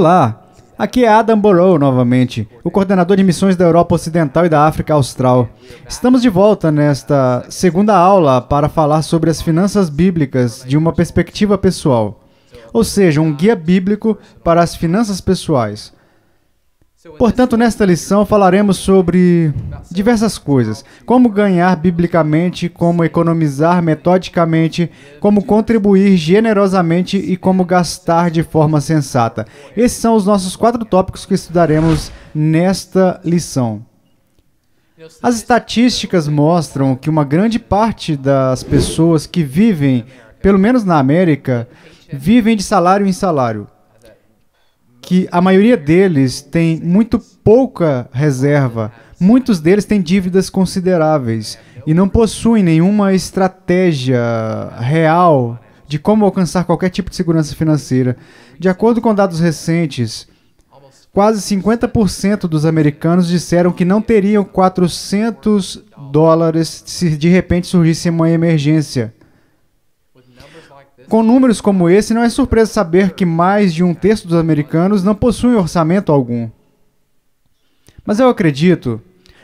Olá, aqui é Adam Borow novamente, o coordenador de missões da Europa Ocidental e da África Austral. Estamos de volta nesta segunda aula para falar sobre as finanças bíblicas de uma perspectiva pessoal, ou seja, um guia bíblico para as finanças pessoais. Portanto, nesta lição falaremos sobre diversas coisas: como ganhar biblicamente, como economizar metodicamente, como contribuir generosamente e como gastar de forma sensata. Esses são os nossos quatro tópicos que estudaremos nesta lição. As estatísticas mostram que uma grande parte das pessoas que vivem, pelo menos na América, vivem de salário em salário que a maioria deles tem muito pouca reserva. Muitos deles têm dívidas consideráveis e não possuem nenhuma estratégia real de como alcançar qualquer tipo de segurança financeira. De acordo com dados recentes, quase 50% dos americanos disseram que não teriam 400 dólares se de repente surgisse uma emergência. Com números como esse, não é surpresa saber que mais de um terço dos americanos não possuem orçamento algum. Mas eu acredito,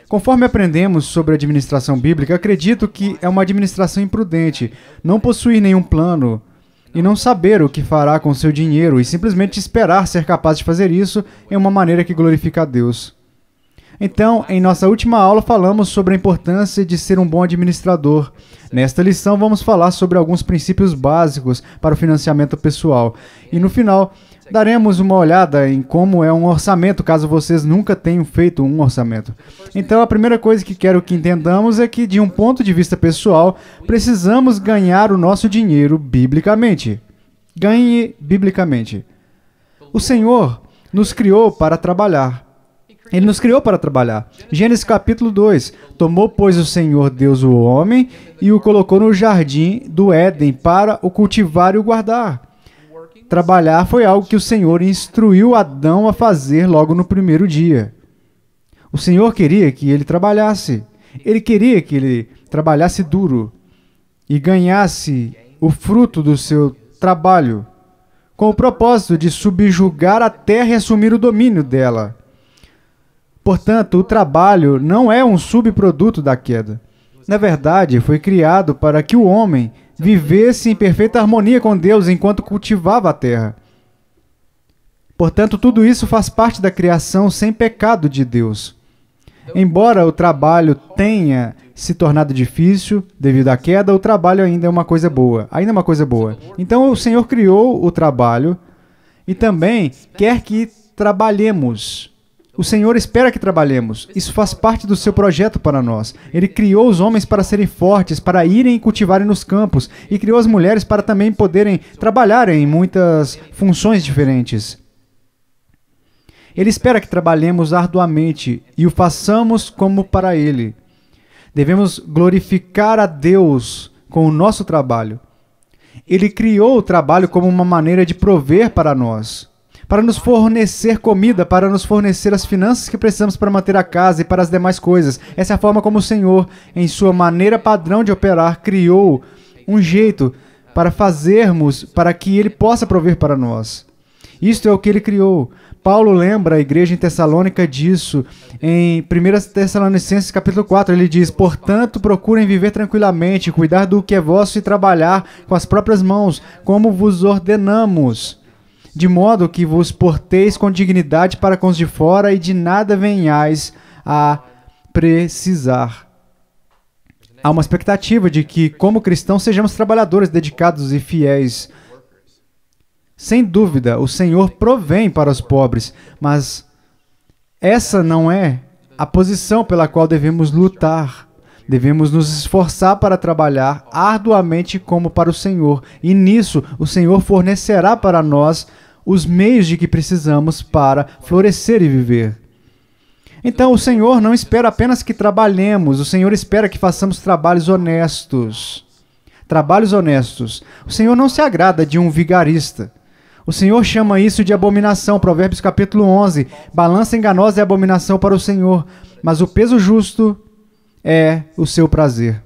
conforme aprendemos sobre a administração bíblica, acredito que é uma administração imprudente não possuir nenhum plano e não saber o que fará com seu dinheiro e simplesmente esperar ser capaz de fazer isso em uma maneira que glorifica a Deus. Então, em nossa última aula falamos sobre a importância de ser um bom administrador. Nesta lição vamos falar sobre alguns princípios básicos para o financiamento pessoal. E no final, daremos uma olhada em como é um orçamento, caso vocês nunca tenham feito um orçamento. Então, a primeira coisa que quero que entendamos é que de um ponto de vista pessoal, precisamos ganhar o nosso dinheiro biblicamente. Ganhe biblicamente. O Senhor nos criou para trabalhar ele nos criou para trabalhar. Gênesis capítulo 2. Tomou, pois, o Senhor Deus o homem e o colocou no jardim do Éden para o cultivar e o guardar. Trabalhar foi algo que o Senhor instruiu Adão a fazer logo no primeiro dia. O Senhor queria que ele trabalhasse. Ele queria que ele trabalhasse duro e ganhasse o fruto do seu trabalho, com o propósito de subjugar a terra e assumir o domínio dela. Portanto, o trabalho não é um subproduto da queda. Na verdade, foi criado para que o homem vivesse em perfeita harmonia com Deus enquanto cultivava a terra. Portanto, tudo isso faz parte da criação sem pecado de Deus. Embora o trabalho tenha se tornado difícil devido à queda, o trabalho ainda é uma coisa boa. Ainda é uma coisa boa. Então o Senhor criou o trabalho e também quer que trabalhemos. O Senhor espera que trabalhemos. Isso faz parte do seu projeto para nós. Ele criou os homens para serem fortes, para irem e cultivarem nos campos, e criou as mulheres para também poderem trabalhar em muitas funções diferentes. Ele espera que trabalhemos arduamente e o façamos como para Ele. Devemos glorificar a Deus com o nosso trabalho. Ele criou o trabalho como uma maneira de prover para nós para nos fornecer comida, para nos fornecer as finanças que precisamos para manter a casa e para as demais coisas. Essa é a forma como o Senhor, em sua maneira padrão de operar, criou um jeito para fazermos para que ele possa prover para nós. Isto é o que ele criou. Paulo lembra a igreja em Tessalônica disso em 1 Tessalonicenses capítulo 4. Ele diz: "Portanto, procurem viver tranquilamente, cuidar do que é vosso e trabalhar com as próprias mãos, como vos ordenamos." de modo que vos porteis com dignidade para com os de fora e de nada venhais a precisar. Há uma expectativa de que, como cristãos, sejamos trabalhadores dedicados e fiéis. Sem dúvida, o Senhor provém para os pobres, mas essa não é a posição pela qual devemos lutar. Devemos nos esforçar para trabalhar arduamente como para o Senhor, e nisso o Senhor fornecerá para nós os meios de que precisamos para florescer e viver. Então, o Senhor não espera apenas que trabalhemos, o Senhor espera que façamos trabalhos honestos. Trabalhos honestos. O Senhor não se agrada de um vigarista. O Senhor chama isso de abominação. Provérbios capítulo 11. Balança enganosa é abominação para o Senhor, mas o peso justo é o seu prazer.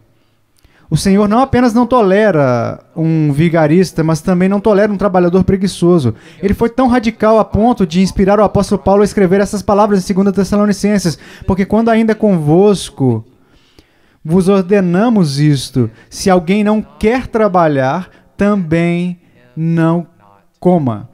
O Senhor não apenas não tolera um vigarista, mas também não tolera um trabalhador preguiçoso. Ele foi tão radical a ponto de inspirar o apóstolo Paulo a escrever essas palavras em 2 Tessalonicenses, porque quando ainda convosco vos ordenamos isto: se alguém não quer trabalhar, também não coma.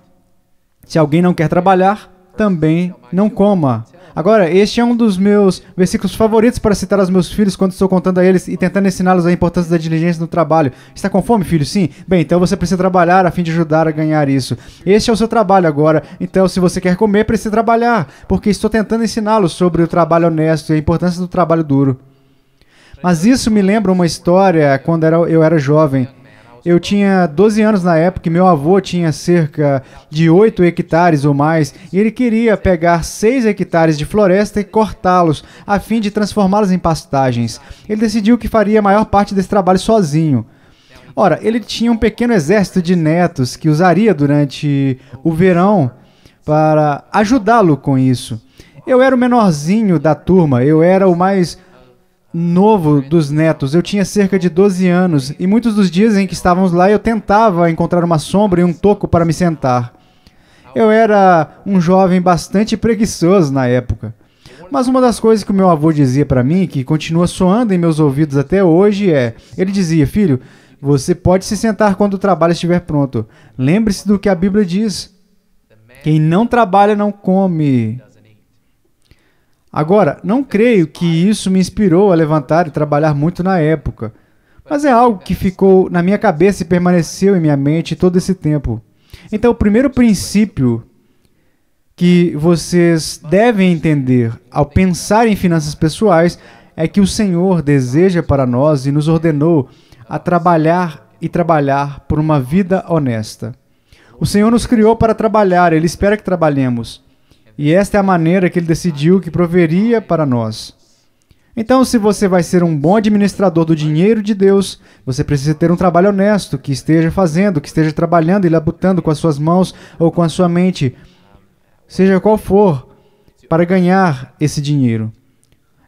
Se alguém não quer trabalhar, também não coma. Agora, este é um dos meus versículos favoritos para citar aos meus filhos quando estou contando a eles e tentando ensiná-los a importância da diligência no trabalho. Está com fome, filho? Sim? Bem, então você precisa trabalhar a fim de ajudar a ganhar isso. Este é o seu trabalho agora, então se você quer comer, precisa trabalhar, porque estou tentando ensiná-los sobre o trabalho honesto e a importância do trabalho duro. Mas isso me lembra uma história quando eu era jovem. Eu tinha 12 anos na época e meu avô tinha cerca de 8 hectares ou mais, e ele queria pegar 6 hectares de floresta e cortá-los, a fim de transformá-los em pastagens. Ele decidiu que faria a maior parte desse trabalho sozinho. Ora, ele tinha um pequeno exército de netos que usaria durante o verão para ajudá-lo com isso. Eu era o menorzinho da turma, eu era o mais novo dos netos. Eu tinha cerca de 12 anos e muitos dos dias em que estávamos lá eu tentava encontrar uma sombra e um toco para me sentar. Eu era um jovem bastante preguiçoso na época. Mas uma das coisas que o meu avô dizia para mim, que continua soando em meus ouvidos até hoje, é: ele dizia, filho, você pode se sentar quando o trabalho estiver pronto. Lembre-se do que a Bíblia diz: quem não trabalha não come. Agora, não creio que isso me inspirou a levantar e trabalhar muito na época, mas é algo que ficou na minha cabeça e permaneceu em minha mente todo esse tempo. Então, o primeiro princípio que vocês devem entender ao pensar em finanças pessoais é que o Senhor deseja para nós e nos ordenou a trabalhar e trabalhar por uma vida honesta. O Senhor nos criou para trabalhar, Ele espera que trabalhemos e esta é a maneira que ele decidiu que proveria para nós. Então, se você vai ser um bom administrador do dinheiro de Deus, você precisa ter um trabalho honesto, que esteja fazendo, que esteja trabalhando e labutando com as suas mãos ou com a sua mente, seja qual for, para ganhar esse dinheiro.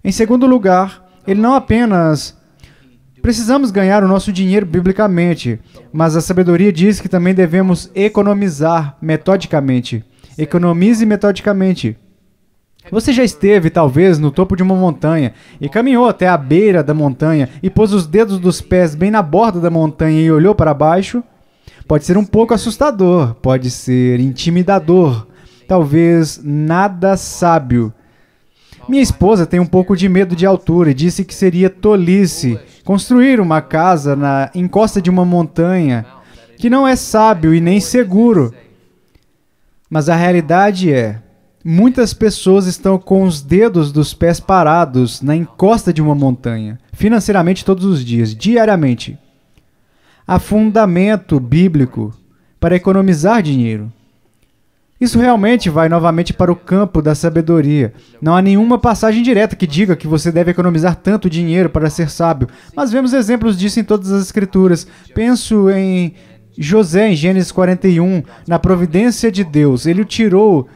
Em segundo lugar, ele não apenas precisamos ganhar o nosso dinheiro biblicamente, mas a sabedoria diz que também devemos economizar metodicamente. Economize metodicamente. Você já esteve, talvez, no topo de uma montanha e caminhou até a beira da montanha e pôs os dedos dos pés bem na borda da montanha e olhou para baixo? Pode ser um pouco assustador, pode ser intimidador, talvez nada sábio. Minha esposa tem um pouco de medo de altura e disse que seria tolice construir uma casa na encosta de uma montanha, que não é sábio e nem seguro. Mas a realidade é: muitas pessoas estão com os dedos dos pés parados na encosta de uma montanha, financeiramente todos os dias, diariamente. Há fundamento bíblico para economizar dinheiro. Isso realmente vai novamente para o campo da sabedoria. Não há nenhuma passagem direta que diga que você deve economizar tanto dinheiro para ser sábio, mas vemos exemplos disso em todas as escrituras. Penso em José, em Gênesis 41, na providência de Deus, ele o tirou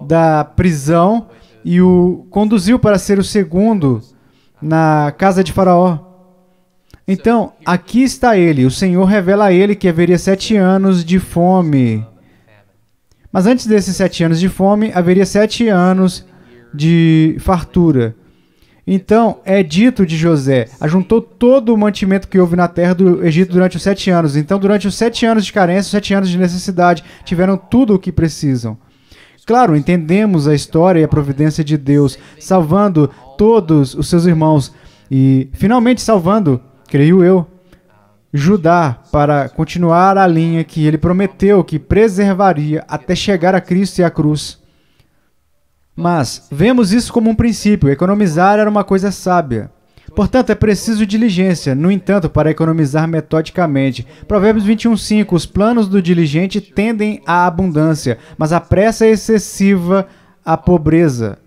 da prisão e o conduziu para ser o segundo na casa de Faraó. Então, aqui está ele. O Senhor revela a ele que haveria sete anos de fome. Mas antes desses sete anos de fome, haveria sete anos de fartura. Então é dito de José: ajuntou todo o mantimento que houve na terra do Egito durante os sete anos. Então, durante os sete anos de carência, os sete anos de necessidade, tiveram tudo o que precisam. Claro, entendemos a história e a providência de Deus, salvando todos os seus irmãos e finalmente salvando, creio eu, Judá para continuar a linha que ele prometeu que preservaria até chegar a Cristo e a cruz. Mas vemos isso como um princípio, economizar era uma coisa sábia. Portanto, é preciso diligência, no entanto, para economizar metodicamente. Provérbios 21:5 Os planos do diligente tendem à abundância, mas a pressa é excessiva à pobreza.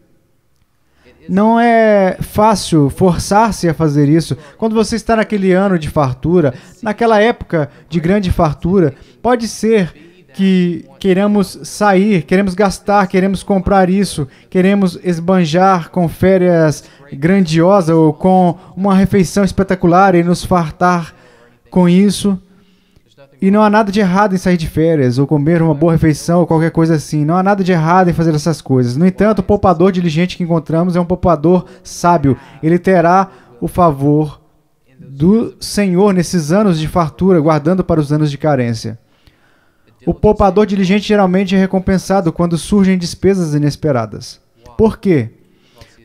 Não é fácil forçar-se a fazer isso. Quando você está naquele ano de fartura, naquela época de grande fartura, pode ser que queremos sair, queremos gastar, queremos comprar isso, queremos esbanjar com férias grandiosas ou com uma refeição espetacular e nos fartar com isso. E não há nada de errado em sair de férias ou comer uma boa refeição ou qualquer coisa assim. Não há nada de errado em fazer essas coisas. No entanto, o poupador diligente que encontramos é um poupador sábio. Ele terá o favor do Senhor nesses anos de fartura, guardando para os anos de carência. O poupador diligente geralmente é recompensado quando surgem despesas inesperadas. Por quê?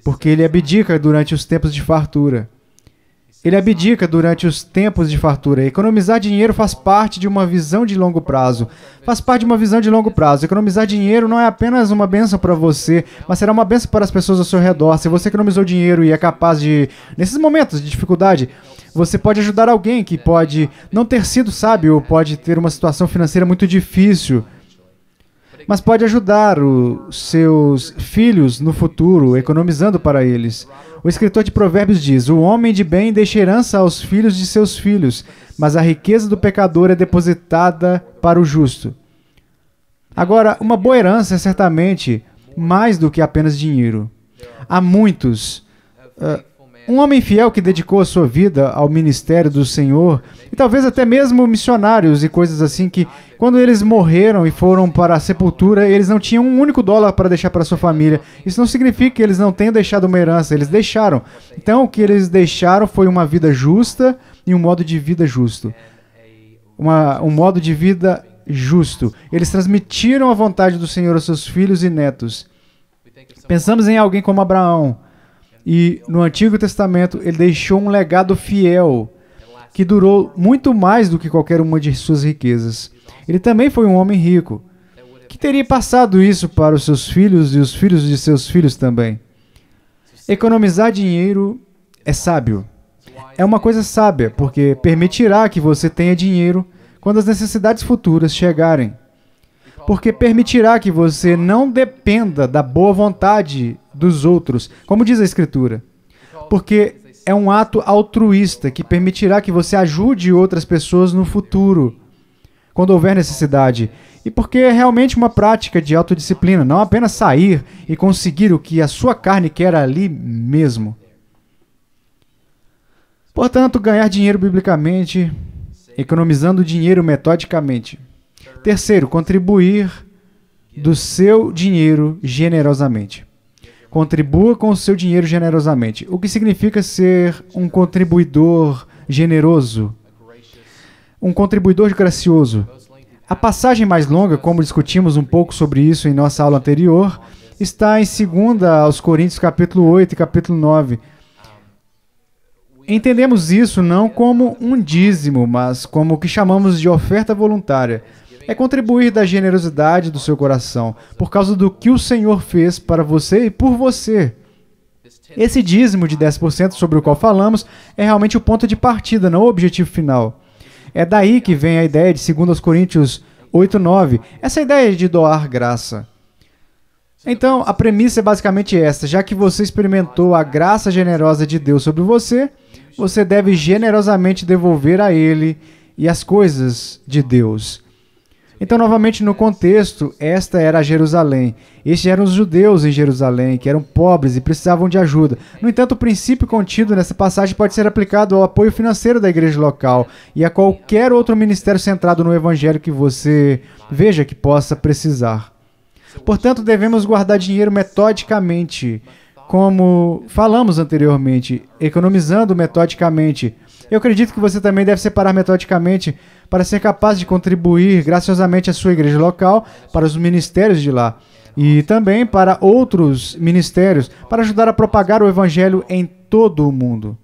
Porque ele abdica durante os tempos de fartura. Ele abdica durante os tempos de fartura. Economizar dinheiro faz parte de uma visão de longo prazo. Faz parte de uma visão de longo prazo. Economizar dinheiro não é apenas uma benção para você, mas será uma benção para as pessoas ao seu redor. Se você economizou dinheiro e é capaz de, nesses momentos de dificuldade, você pode ajudar alguém que pode não ter sido sábio, pode ter uma situação financeira muito difícil mas pode ajudar os seus filhos no futuro, economizando para eles. O escritor de Provérbios diz: O homem de bem deixa herança aos filhos de seus filhos, mas a riqueza do pecador é depositada para o justo. Agora, uma boa herança é certamente mais do que apenas dinheiro. Há muitos. Uh, é. Um homem fiel que dedicou a sua vida ao ministério do Senhor, e talvez até mesmo missionários e coisas assim, que quando eles morreram e foram para a sepultura, eles não tinham um único dólar para deixar para sua família. Isso não significa que eles não tenham deixado uma herança, eles deixaram. Então, o que eles deixaram foi uma vida justa e um modo de vida justo. Uma, um modo de vida justo. Eles transmitiram a vontade do Senhor aos seus filhos e netos. Pensamos em alguém como Abraão e no Antigo Testamento ele deixou um legado fiel que durou muito mais do que qualquer uma de suas riquezas. Ele também foi um homem rico, que teria passado isso para os seus filhos e os filhos de seus filhos também. Economizar dinheiro é sábio. É uma coisa sábia, porque permitirá que você tenha dinheiro quando as necessidades futuras chegarem porque permitirá que você não dependa da boa vontade dos outros, como diz a Escritura. Porque é um ato altruísta que permitirá que você ajude outras pessoas no futuro, quando houver necessidade. E porque é realmente uma prática de autodisciplina, não apenas sair e conseguir o que a sua carne quer ali mesmo. Portanto, ganhar dinheiro biblicamente, economizando dinheiro metodicamente. Terceiro, contribuir do seu dinheiro generosamente. Contribua com o seu dinheiro generosamente. O que significa ser um contribuidor generoso? Um contribuidor gracioso. A passagem mais longa, como discutimos um pouco sobre isso em nossa aula anterior, está em 2 aos Coríntios capítulo 8 e capítulo 9. Entendemos isso não como um dízimo, mas como o que chamamos de oferta voluntária é contribuir da generosidade do seu coração, por causa do que o Senhor fez para você e por você. Esse dízimo de 10% sobre o qual falamos é realmente o ponto de partida, não o objetivo final. É daí que vem a ideia de 2 Coríntios 8, 9, essa ideia de doar graça. Então, a premissa é basicamente esta: já que você experimentou a graça generosa de Deus sobre você, você deve generosamente devolver a Ele e as coisas de Deus. Então, novamente, no contexto, esta era Jerusalém. Estes eram os judeus em Jerusalém, que eram pobres e precisavam de ajuda. No entanto, o princípio contido nessa passagem pode ser aplicado ao apoio financeiro da igreja local e a qualquer outro ministério centrado no evangelho que você veja que possa precisar. Portanto, devemos guardar dinheiro metodicamente, como falamos anteriormente, economizando metodicamente eu acredito que você também deve separar metodicamente para ser capaz de contribuir graciosamente à sua igreja local, para os ministérios de lá e também para outros ministérios, para ajudar a propagar o evangelho em todo o mundo.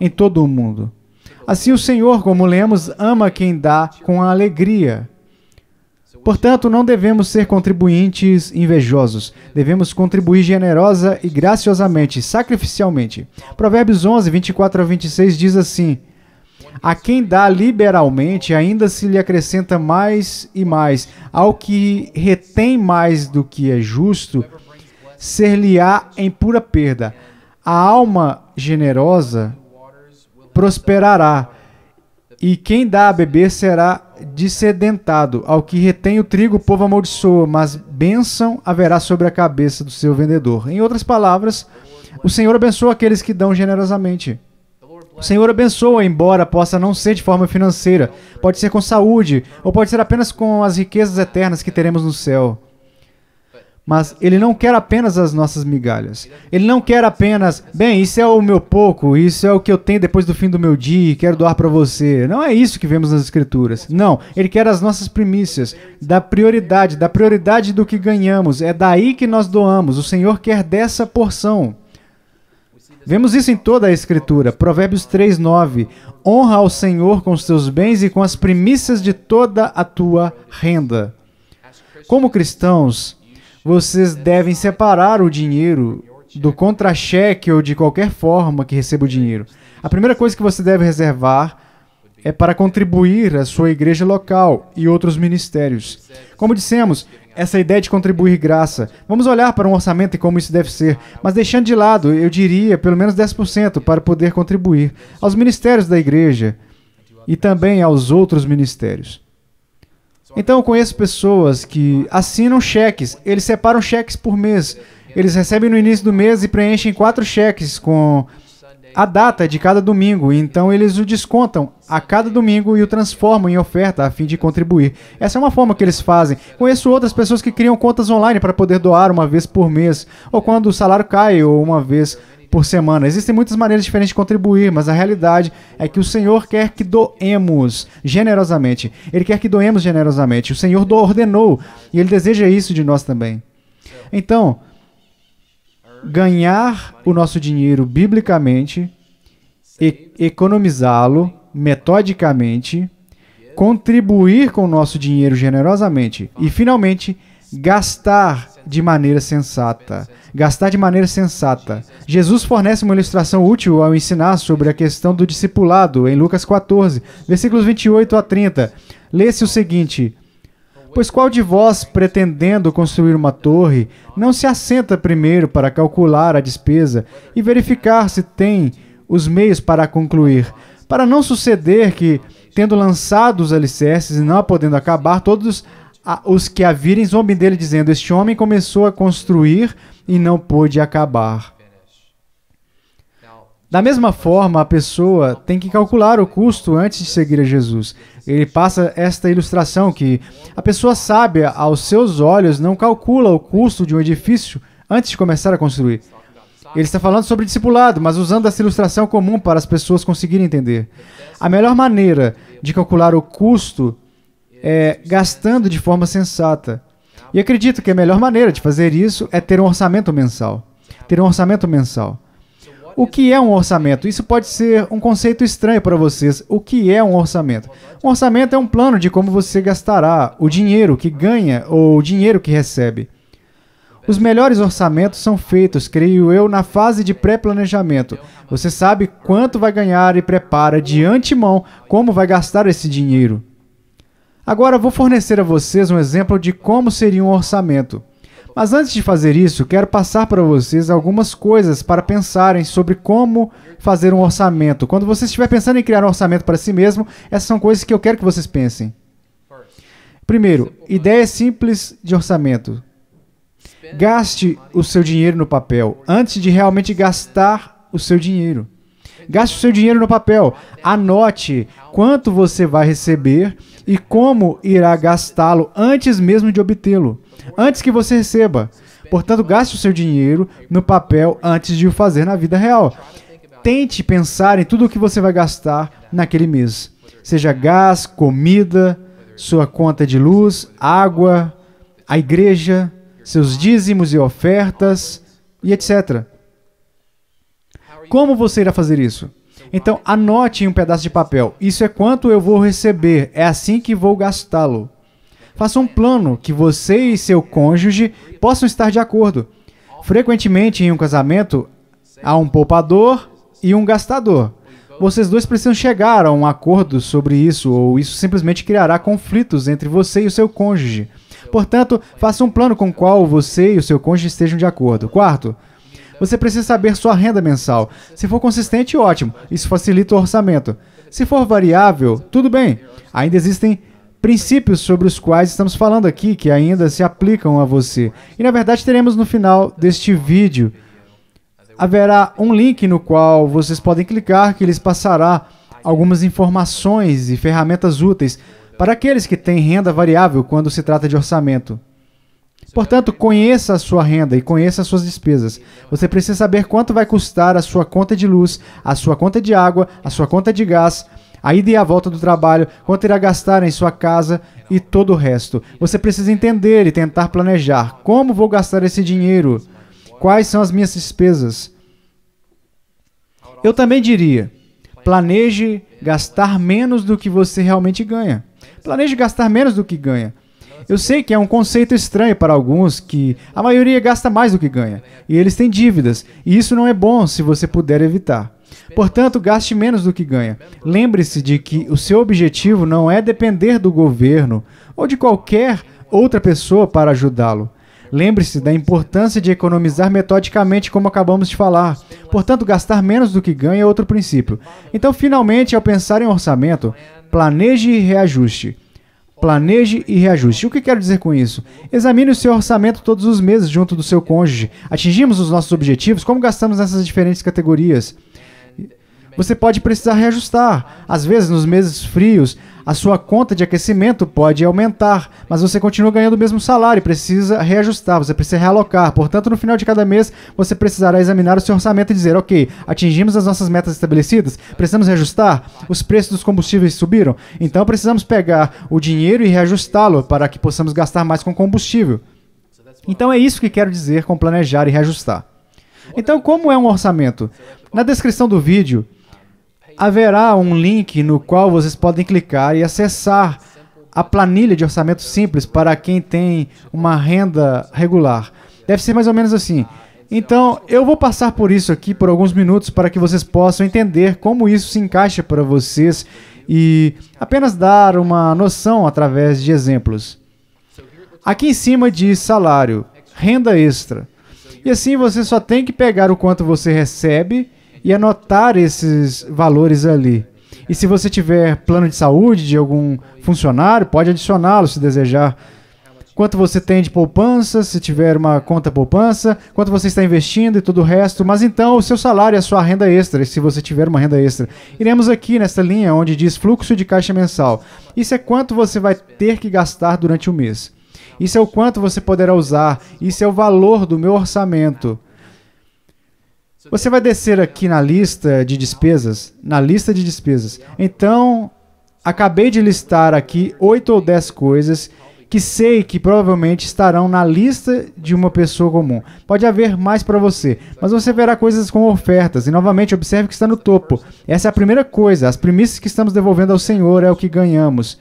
Em todo o mundo. Assim o Senhor, como lemos, ama quem dá com alegria. Portanto, não devemos ser contribuintes invejosos. Devemos contribuir generosa e graciosamente, sacrificialmente. Provérbios 11, 24 a 26 diz assim: A quem dá liberalmente, ainda se lhe acrescenta mais e mais. Ao que retém mais do que é justo, ser-lhe-á em pura perda. A alma generosa prosperará, e quem dá a beber será dissedentado. Ao que retém o trigo, o povo amaldiçoa, mas bênção haverá sobre a cabeça do seu vendedor. Em outras palavras, o Senhor abençoa aqueles que dão generosamente. O Senhor abençoa, embora possa não ser de forma financeira, pode ser com saúde, ou pode ser apenas com as riquezas eternas que teremos no céu. Mas ele não quer apenas as nossas migalhas. Ele não quer apenas, bem, isso é o meu pouco, isso é o que eu tenho depois do fim do meu dia e quero doar para você. Não é isso que vemos nas escrituras. Não, ele quer as nossas primícias, da prioridade, da prioridade do que ganhamos. É daí que nós doamos. O Senhor quer dessa porção. Vemos isso em toda a Escritura. Provérbios 9. Honra ao Senhor com os teus bens e com as primícias de toda a tua renda. Como cristãos, vocês devem separar o dinheiro do contra-cheque ou de qualquer forma que receba o dinheiro. A primeira coisa que você deve reservar é para contribuir à sua igreja local e outros ministérios. Como dissemos, essa ideia de contribuir graça. Vamos olhar para um orçamento e como isso deve ser, mas deixando de lado, eu diria, pelo menos 10% para poder contribuir aos ministérios da igreja e também aos outros ministérios. Então eu conheço pessoas que assinam cheques, eles separam cheques por mês. Eles recebem no início do mês e preenchem quatro cheques com a data de cada domingo, então eles o descontam a cada domingo e o transformam em oferta a fim de contribuir. Essa é uma forma que eles fazem. Conheço outras pessoas que criam contas online para poder doar uma vez por mês, ou quando o salário cai, ou uma vez por semana. Existem muitas maneiras diferentes de contribuir, mas a realidade é que o Senhor quer que doemos generosamente. Ele quer que doemos generosamente. O Senhor ordenou e ele deseja isso de nós também. Então, ganhar o nosso dinheiro biblicamente, e economizá-lo metodicamente, contribuir com o nosso dinheiro generosamente e, finalmente, gastar de maneira sensata gastar de maneira sensata. Jesus fornece uma ilustração útil ao ensinar sobre a questão do discipulado em Lucas 14, versículos 28 a 30. Lê-se o seguinte: Pois qual de vós, pretendendo construir uma torre, não se assenta primeiro para calcular a despesa e verificar se tem os meios para concluir, para não suceder que, tendo lançado os alicerces e não a podendo acabar, todos os que a virem zombem dele, dizendo: Este homem começou a construir e não pôde acabar. Da mesma forma, a pessoa tem que calcular o custo antes de seguir a Jesus. Ele passa esta ilustração que a pessoa sábia, aos seus olhos, não calcula o custo de um edifício antes de começar a construir. Ele está falando sobre discipulado, mas usando essa ilustração comum para as pessoas conseguirem entender. A melhor maneira de calcular o custo é gastando de forma sensata. E acredito que a melhor maneira de fazer isso é ter um orçamento mensal. Ter um orçamento mensal. O que é um orçamento? Isso pode ser um conceito estranho para vocês. O que é um orçamento? Um orçamento é um plano de como você gastará o dinheiro que ganha ou o dinheiro que recebe. Os melhores orçamentos são feitos, creio eu, na fase de pré-planejamento. Você sabe quanto vai ganhar e prepara de antemão como vai gastar esse dinheiro. Agora vou fornecer a vocês um exemplo de como seria um orçamento. Mas antes de fazer isso, quero passar para vocês algumas coisas para pensarem sobre como fazer um orçamento. Quando você estiver pensando em criar um orçamento para si mesmo, essas são coisas que eu quero que vocês pensem. Primeiro, ideia simples de orçamento. Gaste o seu dinheiro no papel antes de realmente gastar o seu dinheiro. Gaste o seu dinheiro no papel. Anote quanto você vai receber e como irá gastá-lo antes mesmo de obtê-lo, antes que você receba. Portanto, gaste o seu dinheiro no papel antes de o fazer na vida real. Tente pensar em tudo o que você vai gastar naquele mês, seja gás, comida, sua conta de luz, água, a igreja, seus dízimos e ofertas e etc. Como você irá fazer isso? Então anote em um pedaço de papel: isso é quanto eu vou receber, é assim que vou gastá-lo. Faça um plano que você e seu cônjuge possam estar de acordo. Frequentemente em um casamento há um poupador e um gastador. Vocês dois precisam chegar a um acordo sobre isso, ou isso simplesmente criará conflitos entre você e o seu cônjuge. Portanto, faça um plano com o qual você e o seu cônjuge estejam de acordo. Quarto, você precisa saber sua renda mensal. Se for consistente, ótimo, isso facilita o orçamento. Se for variável, tudo bem. Ainda existem princípios sobre os quais estamos falando aqui que ainda se aplicam a você. E na verdade, teremos no final deste vídeo haverá um link no qual vocês podem clicar que lhes passará algumas informações e ferramentas úteis para aqueles que têm renda variável quando se trata de orçamento. Portanto, conheça a sua renda e conheça as suas despesas. Você precisa saber quanto vai custar a sua conta de luz, a sua conta de água, a sua conta de gás, a ida e a volta do trabalho, quanto irá gastar em sua casa e todo o resto. Você precisa entender e tentar planejar como vou gastar esse dinheiro, quais são as minhas despesas. Eu também diria: planeje gastar menos do que você realmente ganha. Planeje gastar menos do que ganha. Eu sei que é um conceito estranho para alguns que a maioria gasta mais do que ganha, e eles têm dívidas, e isso não é bom se você puder evitar. Portanto, gaste menos do que ganha. Lembre-se de que o seu objetivo não é depender do governo ou de qualquer outra pessoa para ajudá-lo. Lembre-se da importância de economizar metodicamente, como acabamos de falar. Portanto, gastar menos do que ganha é outro princípio. Então, finalmente, ao pensar em orçamento, planeje e reajuste planeje e reajuste. O que quero dizer com isso? Examine o seu orçamento todos os meses junto do seu cônjuge. Atingimos os nossos objetivos? Como gastamos nessas diferentes categorias? Você pode precisar reajustar. Às vezes, nos meses frios, a sua conta de aquecimento pode aumentar, mas você continua ganhando o mesmo salário e precisa reajustar, você precisa realocar. Portanto, no final de cada mês, você precisará examinar o seu orçamento e dizer: ok, atingimos as nossas metas estabelecidas, precisamos reajustar, os preços dos combustíveis subiram, então precisamos pegar o dinheiro e reajustá-lo para que possamos gastar mais com combustível. Então é isso que quero dizer com planejar e reajustar. Então, como é um orçamento? Na descrição do vídeo, haverá um link no qual vocês podem clicar e acessar a planilha de orçamento simples para quem tem uma renda regular. Deve ser mais ou menos assim. Então, eu vou passar por isso aqui por alguns minutos para que vocês possam entender como isso se encaixa para vocês e apenas dar uma noção através de exemplos. Aqui em cima diz salário, renda extra. E assim você só tem que pegar o quanto você recebe e anotar esses valores ali. E se você tiver plano de saúde de algum funcionário, pode adicioná-lo se desejar. Quanto você tem de poupança, se tiver uma conta poupança, quanto você está investindo e tudo o resto, mas então o seu salário e a sua renda extra, se você tiver uma renda extra. Iremos aqui nesta linha onde diz fluxo de caixa mensal. Isso é quanto você vai ter que gastar durante o mês. Isso é o quanto você poderá usar. Isso é o valor do meu orçamento. Você vai descer aqui na lista de despesas, na lista de despesas. Então, acabei de listar aqui oito ou dez coisas que sei que provavelmente estarão na lista de uma pessoa comum. Pode haver mais para você, mas você verá coisas com ofertas. E novamente, observe que está no topo. Essa é a primeira coisa. As premissas que estamos devolvendo ao Senhor é o que ganhamos.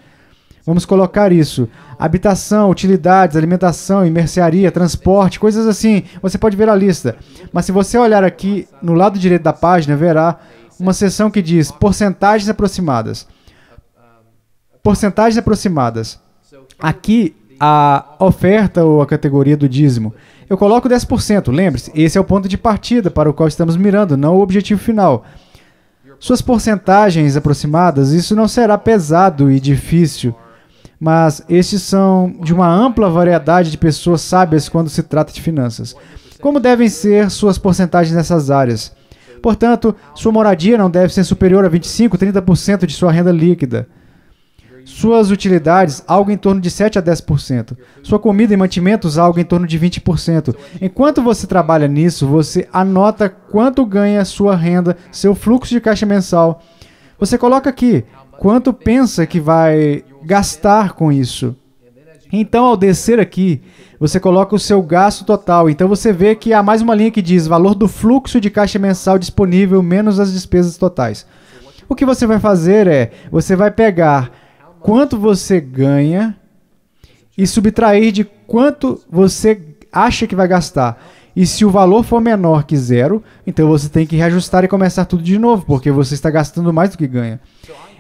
Vamos colocar isso. Habitação, utilidades, alimentação, mercearia, transporte, coisas assim. Você pode ver a lista. Mas se você olhar aqui no lado direito da página, verá uma seção que diz porcentagens aproximadas. Porcentagens aproximadas. Aqui a oferta ou a categoria do dízimo. Eu coloco 10%, lembre-se, esse é o ponto de partida para o qual estamos mirando, não o objetivo final. Suas porcentagens aproximadas, isso não será pesado e difícil mas estes são de uma ampla variedade de pessoas sábias quando se trata de finanças. Como devem ser suas porcentagens nessas áreas? Portanto, sua moradia não deve ser superior a 25, 30% de sua renda líquida. Suas utilidades, algo em torno de 7 a 10%. Sua comida e mantimentos, algo em torno de 20%. Enquanto você trabalha nisso, você anota quanto ganha sua renda, seu fluxo de caixa mensal. Você coloca aqui quanto pensa que vai gastar com isso. Então, ao descer aqui, você coloca o seu gasto total. Então, você vê que há mais uma linha que diz valor do fluxo de caixa mensal disponível menos as despesas totais. O que você vai fazer é, você vai pegar quanto você ganha e subtrair de quanto você acha que vai gastar. E se o valor for menor que zero, então você tem que reajustar e começar tudo de novo, porque você está gastando mais do que ganha.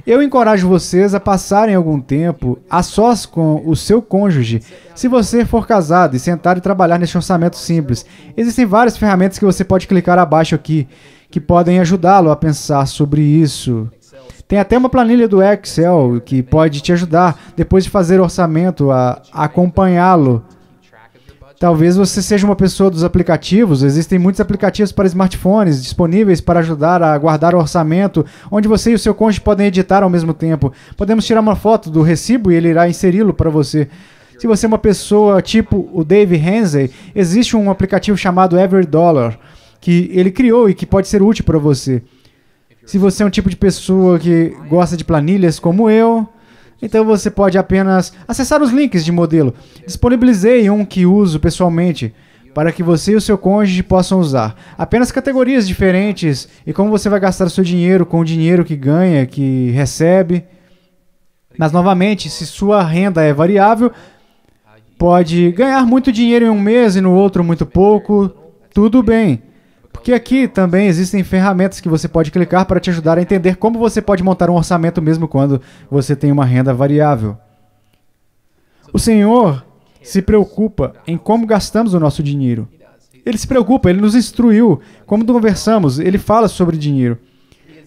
Eu encorajo vocês a passarem algum tempo a sós com o seu cônjuge, se você for casado e sentar e trabalhar neste orçamento simples. Existem várias ferramentas que você pode clicar abaixo aqui que podem ajudá-lo a pensar sobre isso. Tem até uma planilha do Excel que pode te ajudar depois de fazer orçamento a acompanhá-lo Talvez você seja uma pessoa dos aplicativos, existem muitos aplicativos para smartphones disponíveis para ajudar a guardar o orçamento, onde você e o seu cônjuge podem editar ao mesmo tempo. Podemos tirar uma foto do recibo e ele irá inseri-lo para você. Se você é uma pessoa tipo o Dave Hensey, existe um aplicativo chamado Every Dollar que ele criou e que pode ser útil para você. Se você é um tipo de pessoa que gosta de planilhas como eu, então você pode apenas acessar os links de modelo. Disponibilizei um que uso pessoalmente para que você e o seu cônjuge possam usar. Apenas categorias diferentes e como você vai gastar o seu dinheiro com o dinheiro que ganha, que recebe. Mas novamente, se sua renda é variável, pode ganhar muito dinheiro em um mês e no outro muito pouco, tudo bem. Porque aqui também existem ferramentas que você pode clicar para te ajudar a entender como você pode montar um orçamento mesmo quando você tem uma renda variável. O Senhor se preocupa em como gastamos o nosso dinheiro. Ele se preocupa, ele nos instruiu. Como conversamos, ele fala sobre dinheiro.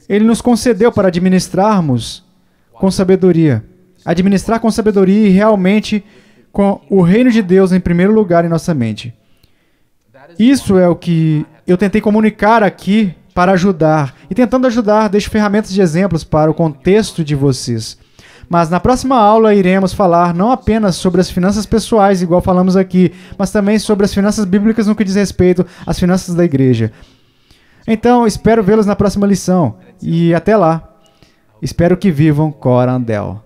Ele nos concedeu para administrarmos com sabedoria. Administrar com sabedoria e realmente com o reino de Deus em primeiro lugar em nossa mente. Isso é o que eu tentei comunicar aqui para ajudar e tentando ajudar, deixo ferramentas de exemplos para o contexto de vocês. Mas na próxima aula iremos falar não apenas sobre as finanças pessoais, igual falamos aqui, mas também sobre as finanças bíblicas no que diz respeito às finanças da igreja. Então, espero vê-los na próxima lição e até lá. Espero que vivam Corandel.